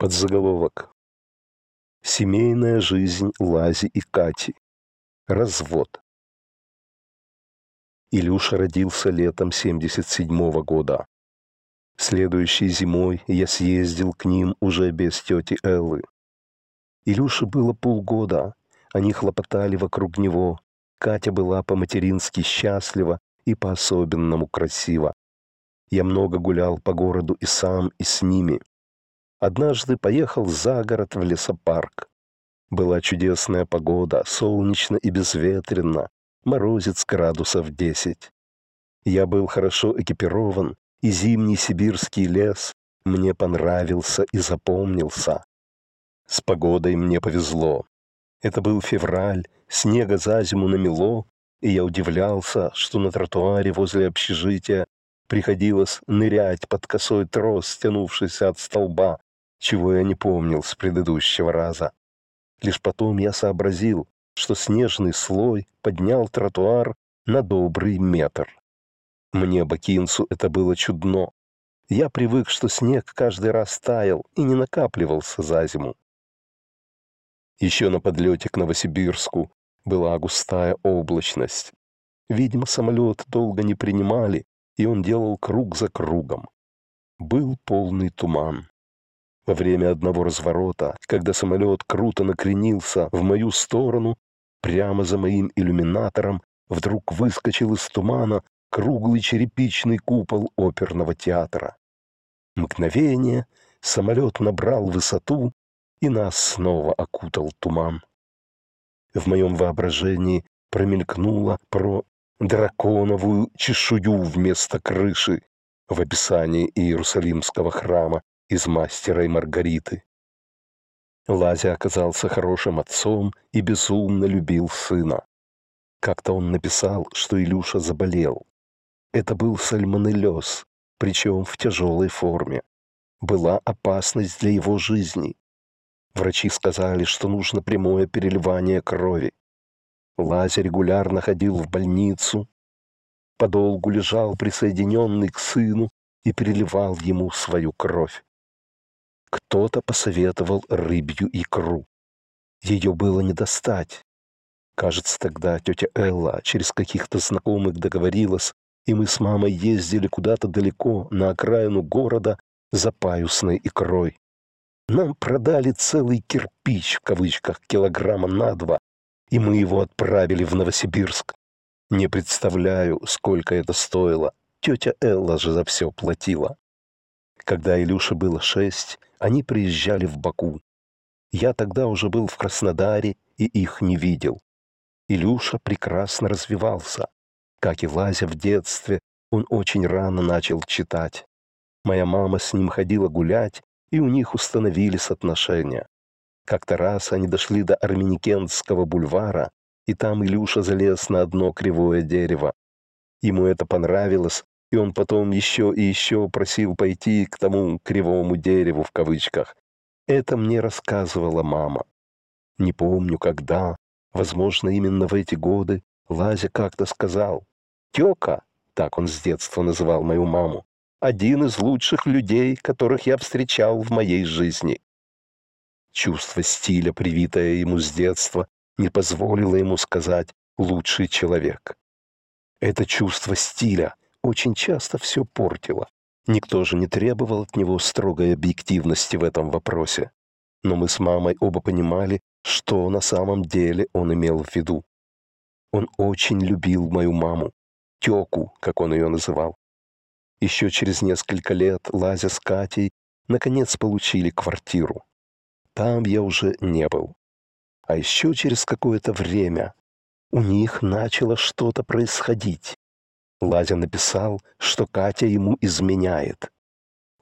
Под заголовок. Семейная жизнь Лази и Кати. Развод. Илюша родился летом 77 -го года. Следующей зимой я съездил к ним уже без тети Эллы. Илюше было полгода. Они хлопотали вокруг него. Катя была по-матерински счастлива и по-особенному красива. Я много гулял по городу и сам, и с ними однажды поехал за город в лесопарк. Была чудесная погода, солнечно и безветренно, морозец градусов 10. Я был хорошо экипирован, и зимний сибирский лес мне понравился и запомнился. С погодой мне повезло. Это был февраль, снега за зиму намело, и я удивлялся, что на тротуаре возле общежития приходилось нырять под косой трос, стянувшийся от столба, чего я не помнил с предыдущего раза. Лишь потом я сообразил, что снежный слой поднял тротуар на добрый метр. Мне, бакинцу, это было чудно. Я привык, что снег каждый раз таял и не накапливался за зиму. Еще на подлете к Новосибирску была густая облачность. Видимо, самолет долго не принимали, и он делал круг за кругом. Был полный туман. Во время одного разворота, когда самолет круто накренился в мою сторону, прямо за моим иллюминатором вдруг выскочил из тумана круглый черепичный купол оперного театра. Мгновение, самолет набрал высоту, и нас снова окутал туман. В моем воображении промелькнуло про драконовую чешую вместо крыши в описании Иерусалимского храма из «Мастера и Маргариты». Лазя оказался хорошим отцом и безумно любил сына. Как-то он написал, что Илюша заболел. Это был сальмонеллез, причем в тяжелой форме. Была опасность для его жизни. Врачи сказали, что нужно прямое переливание крови. Лазя регулярно ходил в больницу, подолгу лежал присоединенный к сыну и переливал ему свою кровь. Кто-то посоветовал рыбью икру. Ее было не достать. Кажется, тогда тетя Элла через каких-то знакомых договорилась, и мы с мамой ездили куда-то далеко, на окраину города, за паюсной икрой. Нам продали целый кирпич, в кавычках, килограмма на два, и мы его отправили в Новосибирск. Не представляю, сколько это стоило. Тетя Элла же за все платила. Когда Илюше было шесть, они приезжали в Баку. Я тогда уже был в Краснодаре и их не видел. Илюша прекрасно развивался. Как и Лазя в детстве, он очень рано начал читать. Моя мама с ним ходила гулять, и у них установились отношения. Как-то раз они дошли до Арминикенского бульвара, и там Илюша залез на одно кривое дерево. Ему это понравилось, и он потом еще и еще просил пойти к тому кривому дереву в кавычках. Это мне рассказывала мама. Не помню, когда, возможно, именно в эти годы, Лазя как-то сказал «Тёка», так он с детства называл мою маму, «один из лучших людей, которых я встречал в моей жизни». Чувство стиля, привитое ему с детства, не позволило ему сказать «лучший человек». Это чувство стиля — очень часто все портило. Никто же не требовал от него строгой объективности в этом вопросе. Но мы с мамой оба понимали, что на самом деле он имел в виду. Он очень любил мою маму, тёку, как он ее называл. Еще через несколько лет Лазя с Катей наконец получили квартиру. Там я уже не был. А еще через какое-то время у них начало что-то происходить. Ладя написал, что Катя ему изменяет.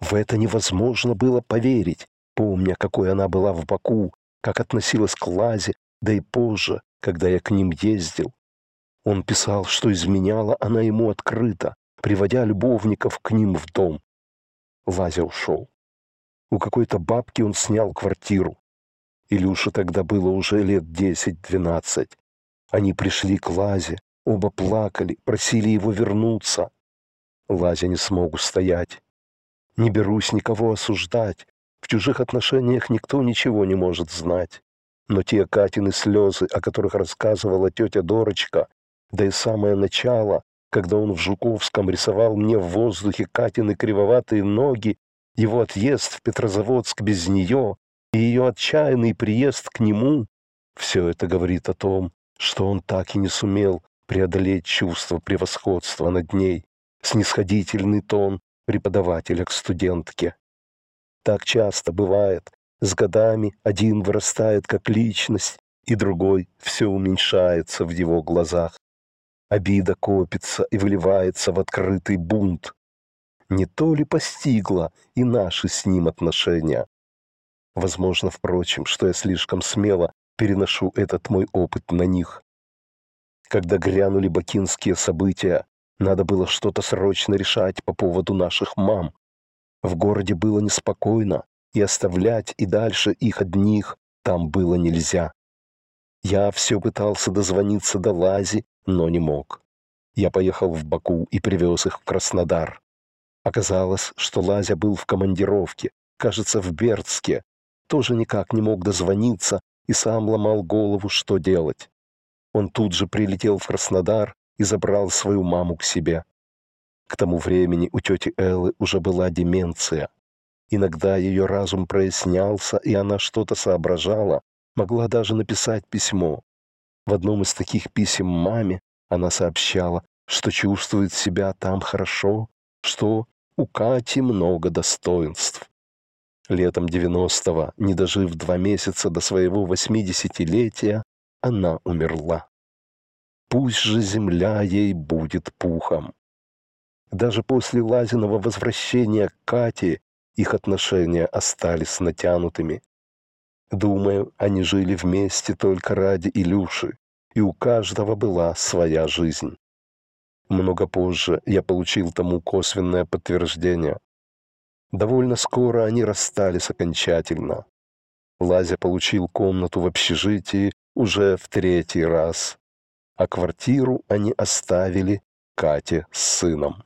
В это невозможно было поверить, помня, какой она была в Баку, как относилась к Лазе, да и позже, когда я к ним ездил. Он писал, что изменяла она ему открыто, приводя любовников к ним в дом. Лазя ушел. У какой-то бабки он снял квартиру. Илюше тогда было уже лет десять-двенадцать. Они пришли к Лазе, Оба плакали, просили его вернуться. Лазя не смог устоять. Не берусь никого осуждать. В чужих отношениях никто ничего не может знать. Но те Катины слезы, о которых рассказывала тетя Дорочка, да и самое начало, когда он в Жуковском рисовал мне в воздухе Катины кривоватые ноги, его отъезд в Петрозаводск без нее и ее отчаянный приезд к нему, все это говорит о том, что он так и не сумел преодолеть чувство превосходства над ней, снисходительный тон преподавателя к студентке. Так часто бывает, с годами один вырастает как личность, и другой все уменьшается в его глазах. Обида копится и выливается в открытый бунт. Не то ли постигла и наши с ним отношения? Возможно, впрочем, что я слишком смело переношу этот мой опыт на них. Когда грянули бакинские события, надо было что-то срочно решать по поводу наших мам. В городе было неспокойно, и оставлять и дальше их одних там было нельзя. Я все пытался дозвониться до Лази, но не мог. Я поехал в Баку и привез их в Краснодар. Оказалось, что Лазя был в командировке, кажется, в Бердске. Тоже никак не мог дозвониться и сам ломал голову, что делать. Он тут же прилетел в Краснодар и забрал свою маму к себе. К тому времени у тети Эллы уже была деменция. Иногда ее разум прояснялся, и она что-то соображала, могла даже написать письмо. В одном из таких писем маме она сообщала, что чувствует себя там хорошо, что у Кати много достоинств. Летом 90-го, не дожив два месяца до своего 80-летия, она умерла. Пусть же земля ей будет пухом. Даже после Лазиного возвращения Кати их отношения остались натянутыми. Думаю, они жили вместе только ради Илюши, и у каждого была своя жизнь. Много позже я получил тому косвенное подтверждение. Довольно скоро они расстались окончательно. Лазя получил комнату в общежитии уже в третий раз, а квартиру они оставили Кате с сыном.